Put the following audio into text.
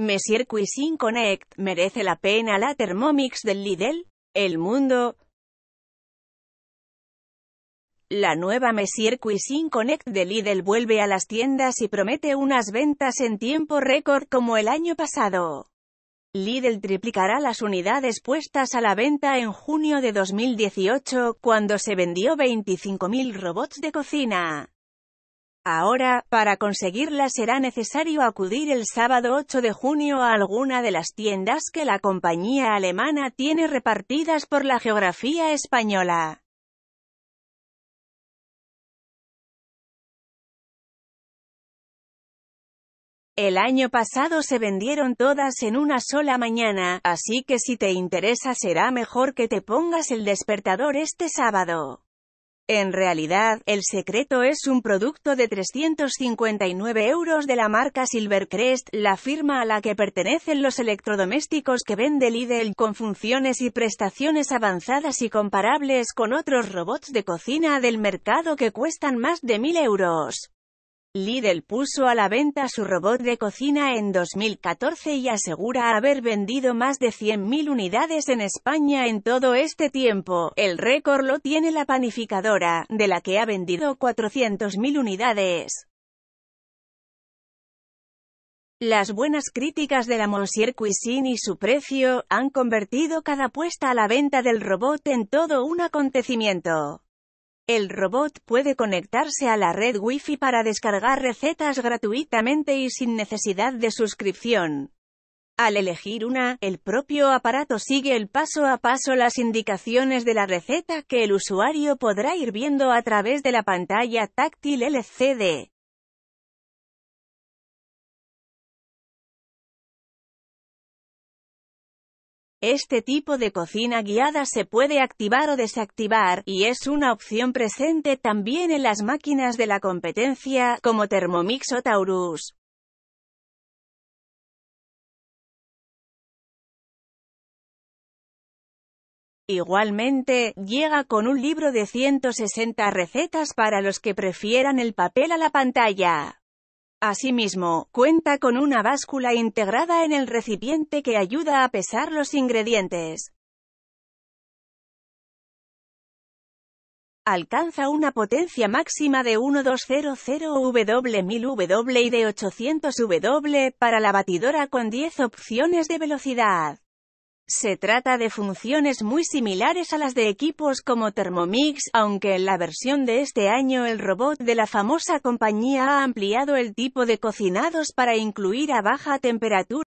Messier Cuisine Connect, ¿merece la pena la Thermomix del Lidl? El mundo. La nueva Messier Cuisine Connect de Lidl vuelve a las tiendas y promete unas ventas en tiempo récord como el año pasado. Lidl triplicará las unidades puestas a la venta en junio de 2018, cuando se vendió 25.000 robots de cocina. Ahora, para conseguirla será necesario acudir el sábado 8 de junio a alguna de las tiendas que la compañía alemana tiene repartidas por la geografía española. El año pasado se vendieron todas en una sola mañana, así que si te interesa será mejor que te pongas el despertador este sábado. En realidad, el secreto es un producto de 359 euros de la marca Silvercrest, la firma a la que pertenecen los electrodomésticos que vende Lidl, con funciones y prestaciones avanzadas y comparables con otros robots de cocina del mercado que cuestan más de 1000 euros. Lidl puso a la venta su robot de cocina en 2014 y asegura haber vendido más de 100.000 unidades en España en todo este tiempo. El récord lo tiene la panificadora, de la que ha vendido 400.000 unidades. Las buenas críticas de la Monsieur Cuisine y su precio, han convertido cada puesta a la venta del robot en todo un acontecimiento. El robot puede conectarse a la red Wi-Fi para descargar recetas gratuitamente y sin necesidad de suscripción. Al elegir una, el propio aparato sigue el paso a paso las indicaciones de la receta que el usuario podrá ir viendo a través de la pantalla táctil LCD. Este tipo de cocina guiada se puede activar o desactivar, y es una opción presente también en las máquinas de la competencia, como Thermomix o Taurus. Igualmente, llega con un libro de 160 recetas para los que prefieran el papel a la pantalla. Asimismo, cuenta con una báscula integrada en el recipiente que ayuda a pesar los ingredientes. Alcanza una potencia máxima de 1200W1000W y de 800W para la batidora con 10 opciones de velocidad. Se trata de funciones muy similares a las de equipos como Thermomix, aunque en la versión de este año el robot de la famosa compañía ha ampliado el tipo de cocinados para incluir a baja temperatura.